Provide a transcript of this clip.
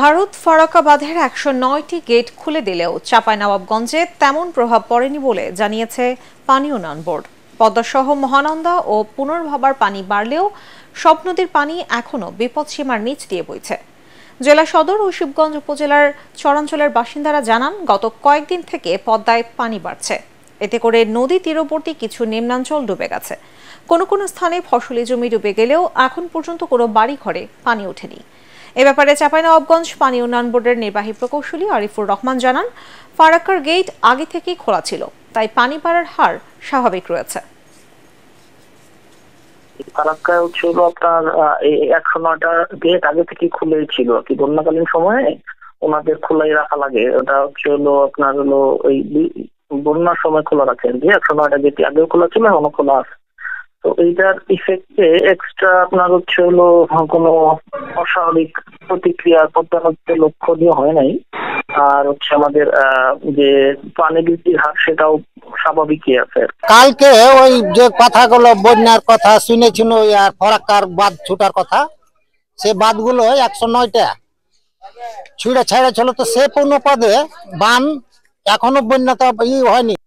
ভারত ফারাকা বাঁধের একশো নয়টি গেট খুলে দিলেও চাঁপাইনবাবগঞ্জে তেমন প্রভাব পড়েনি বলে জানিয়েছে পানি উন্নয়ন বোর্ড পদ্মাসহ মহানন্দা ও পুনর্ভাবার পানি বাড়লেও সব নদীর পানি এখনও বিপদসীমার নিচ দিয়ে বইছে জেলা সদর ও শিবগঞ্জ উপজেলার চরাঞ্চলের বাসিন্দারা জানান গত কয়েকদিন থেকে পদ্মায় পানি বাড়ছে এতে করে নদী তীরবর্তী কিছু নিম্নাঞ্চল ডুবে গেছে কোনো কোনো স্থানে ফসলি জমি ডুবে গেলেও এখন পর্যন্ত কোনো বাড়ি ঘরে পানি ওঠেনি এ ব্যাপারে চাঁপাইনবাবগঞ্জ পানি উন্নয়ন বোর্ডের নির্বাহী প্রকৌশলী আরিফুর রহমান জানান ফারাক্কার গেট আগে থেকেই খোলা ছিল তাই পানি পাড়ার হার স্বাভাবিক রয়েছে ফারাক্কায় ছিল আপনার একশো নয়টা গেট আগে থেকে খুলেই ছিল কি বন্যাকালীন সময়ে ওনাদের খোলাই রাখা লাগে ওটা হচ্ছে হলো আপনার হলো ওই বন্যার সময় খোলা রাখেন কি একশো নয়টা গেট আগেও খোলা ছিল এখনো খোলা আছে তো এইটার ইফেক্টে এক্সট্রা আপনার হচ্ছে হলো কোনো অস্বাভাবিক প্রতিক্রিয়া হচ্ছে লক্ষণীয় হয় নাই আর হচ্ছে আমাদের যে পানি বৃদ্ধির হার সেটাও স্বাভাবিকই আছে কালকে ওই যে কথাগুলো বন্যার কথা শুনেছিল ওই আর ফরাক্কার বাদ ছুটার কথা সে বাদগুলো একশো নয়টা ছুঁড়ে ছাড়া ছিল তো সে পূর্ণ পদে বান এখনো বন্যা তো ই হয়নি